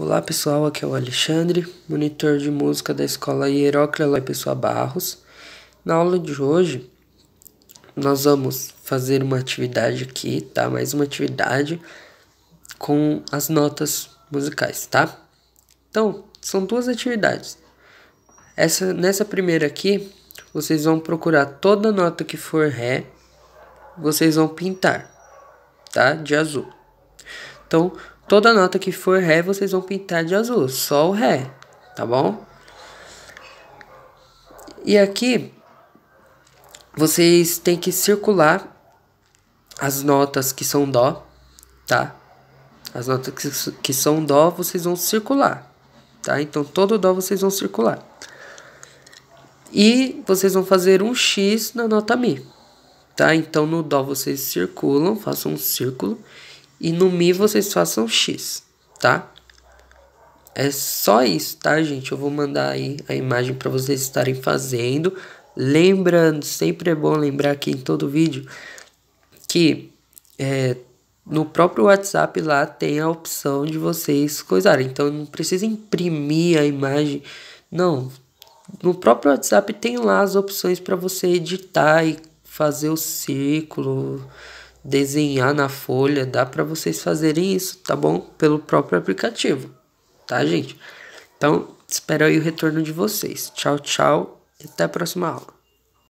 Olá pessoal, aqui é o Alexandre, monitor de música da escola Hieroclio e Pessoa Barros. Na aula de hoje, nós vamos fazer uma atividade aqui, tá? Mais uma atividade com as notas musicais, tá? Então, são duas atividades. Essa, nessa primeira aqui, vocês vão procurar toda nota que for Ré, vocês vão pintar, tá? De azul. Então, Toda nota que for Ré, vocês vão pintar de azul, só o Ré, tá bom? E aqui, vocês têm que circular as notas que são Dó, tá? As notas que, que são Dó, vocês vão circular, tá? Então, todo Dó vocês vão circular. E vocês vão fazer um X na nota Mi, tá? Então, no Dó vocês circulam, façam um círculo e no mi vocês façam x, tá? É só isso, tá, gente? Eu vou mandar aí a imagem para vocês estarem fazendo. Lembrando, sempre é bom lembrar aqui em todo vídeo que é, no próprio WhatsApp lá tem a opção de vocês coisarem. Então não precisa imprimir a imagem. Não, no próprio WhatsApp tem lá as opções para você editar e fazer o círculo, desenhar na folha, dá para vocês fazerem isso, tá bom? Pelo próprio aplicativo, tá, gente? Então, espero aí o retorno de vocês. Tchau, tchau e até a próxima aula.